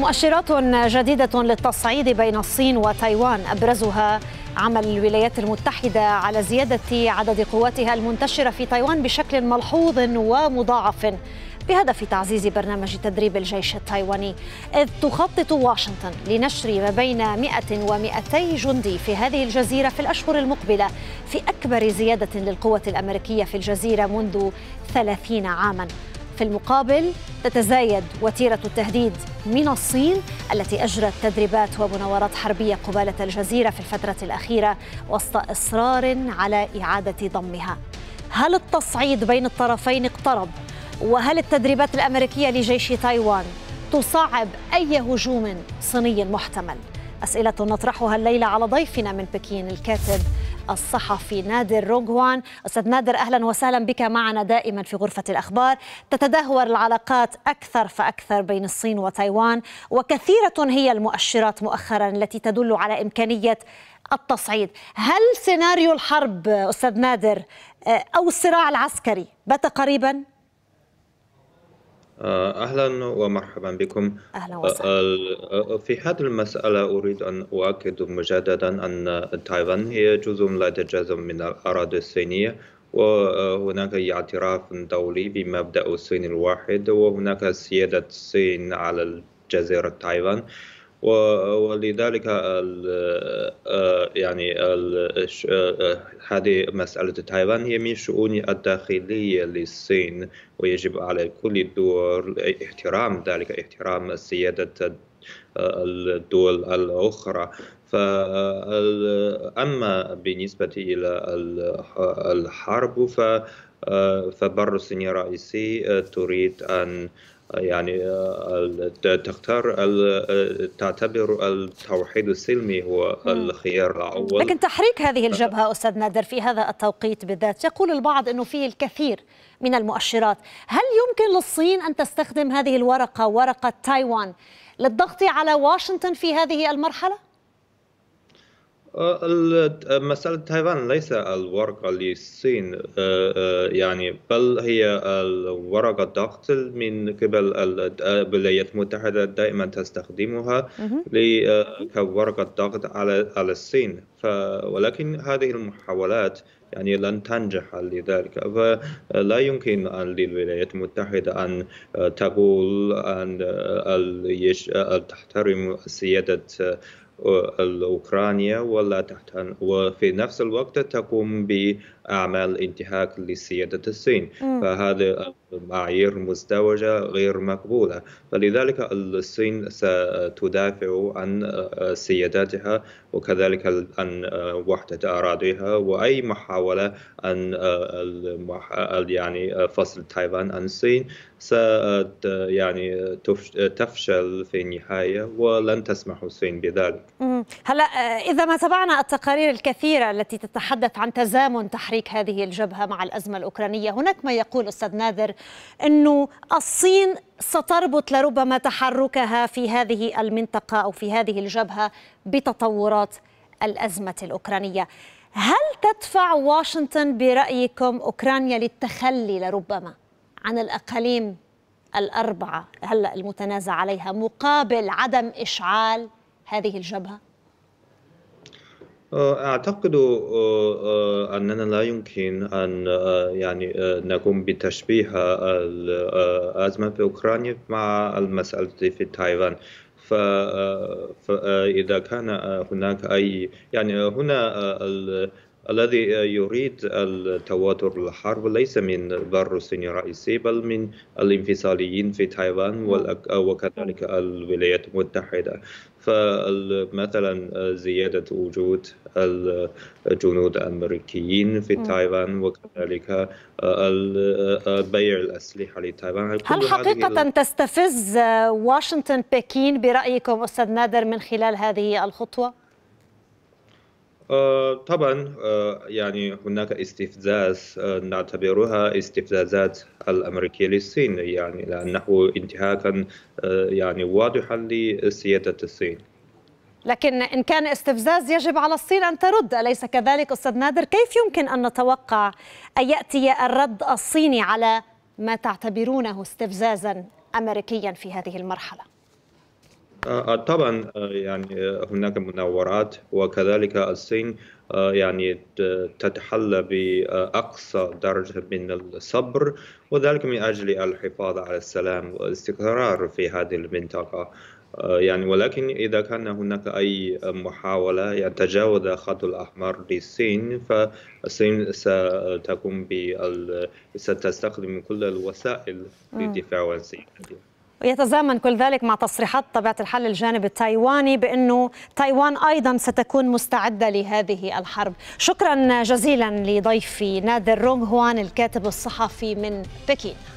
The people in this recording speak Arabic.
مؤشرات جديدة للتصعيد بين الصين وتايوان أبرزها عمل الولايات المتحدة على زيادة عدد قواتها المنتشرة في تايوان بشكل ملحوظ ومضاعف بهدف تعزيز برنامج تدريب الجيش التايواني إذ تخطط واشنطن لنشر ما بين 100 و200 جندي في هذه الجزيرة في الأشهر المقبلة في أكبر زيادة للقوة الأمريكية في الجزيرة منذ 30 عاماً في المقابل تتزايد وتيرة التهديد من الصين التي أجرت تدريبات ومناورات حربية قبالة الجزيرة في الفترة الأخيرة وسط إصرار على إعادة ضمها هل التصعيد بين الطرفين اقترب؟ وهل التدريبات الأمريكية لجيش تايوان تصعب أي هجوم صيني محتمل؟ أسئلة نطرحها الليلة على ضيفنا من بكين الكاتب الصحفي نادر روجوان أستاذ نادر أهلا وسهلا بك معنا دائما في غرفة الأخبار تتدهور العلاقات أكثر فأكثر بين الصين وتايوان وكثيرة هي المؤشرات مؤخرا التي تدل على إمكانية التصعيد هل سيناريو الحرب أستاذ نادر آه، أو الصراع العسكري بات قريبا؟ آه، أهلا ومرحبا بكم أهلا وسهلا آه، آه، في هذه المسألة أريد أن أؤكد مجددا أن تايوان هي جزء لا تتجزأ من الأراضي الصينية وهناك اعتراف دولي بمبدأ الصين الواحد وهناك سيادة الصين على جزيرة تايوان ولذلك ال آه، يعني ال آه، آه، هذه مسألة تايوان هي من شؤون الداخلية للصين ويجب على كل الدول احترام ذلك احترام سيادة الدول الأخرى فأما بالنسبة إلى الحرب فبر الصين الرئيسي تريد أن يعني آه، تختار آه، تعتبر التوحيد السلمي هو الخيار الاول لكن تحريك هذه الجبهه استاذ نادر في هذا التوقيت بالذات يقول البعض انه فيه الكثير من المؤشرات هل يمكن للصين ان تستخدم هذه الورقه ورقه تايوان للضغط على واشنطن في هذه المرحله آه، مسألة تايوان ليس الورقة للصين آه، آه، يعني بل هي الورقة الضغط من قبل الولايات المتحدة دائما تستخدمها كورقة ضغط على الصين ولكن هذه المحاولات يعني لن تنجح لذلك فلا يمكن أن للولايات المتحدة أن تقول أن تحترم سيادة الأوكرانية ولا تحت وفي نفس الوقت تقوم بأعمال انتهاك لسيادة الصين فهذا معايير مزدوجة غير مقبولة فلذلك الصين ستدافع عن سيادتها وكذلك عن وحدة أراضيها وأي محاولة أن يعني فصل تايوان عن الصين ست يعني تفشل في النهاية ولن تسمح الصين بذلك هلا آه، إذا ما تابعنا التقارير الكثيرة التي تتحدث عن تزامن تحريك هذه الجبهة مع الأزمة الأوكرانية هناك ما يقول أستاذ نادر أنه الصين ستربط لربما تحركها في هذه المنطقة أو في هذه الجبهة بتطورات الأزمة الأوكرانية هل تدفع واشنطن برأيكم أوكرانيا للتخلي لربما عن الأقاليم الأربعة هلأ المتنازع عليها مقابل عدم إشعال هذه الجبهة؟ أعتقد آه، آه، أننا لا يمكن أن آه، يعني نقوم بتشبيه الأزمة في أوكرانيا مع المسألة في تايوان فإذا كان هناك أي يعني هنا الذي يريد التوتر الحرب ليس من بار الصين الرئيسي بل من الانفصاليين في تايوان نعم. وكذلك الولايات المتحدة فمثلا زيادة وجود الجنود الأمريكيين في نعم. تايوان وكذلك آه، آه، بيع الأسلحة لتايوان هل حقيقة تستفز واشنطن بكين برأيكم أستاذ نادر من خلال هذه الخطوة؟ آه، طبعا آه، يعني هناك استفزاز آه، نعتبرها استفزازات الأمريكية للصين يعني لأنه انتهاكا يعني واضحا لسيادة الصين لكن إن كان استفزاز يجب على الصين أن ترد أليس كذلك أستاذ نادر كيف يمكن أن نتوقع أن يأتي الرد الصيني على ما تعتبرونه استفزازا أمريكيا في هذه المرحلة آه، آه، طبعا آه، يعني هناك مناورات وكذلك الصين يعني تتحلى بأقصى درجة من الصبر وذلك من أجل الحفاظ على السلام والاستقرار في هذه المنطقة يعني ولكن إذا كان هناك أي محاولة يعني تجاوز الخط الأحمر للصين فالصين ستقوم بال ستستخدم كل الوسائل للدفاع عن الصين يتزامن كل ذلك مع تصريحات طبيعة الحل الجانب التايواني بأنه تايوان أيضا ستكون مستعدة لهذه الحرب شكرا جزيلا لضيفي نادر رونغ هوان الكاتب الصحفي من بكين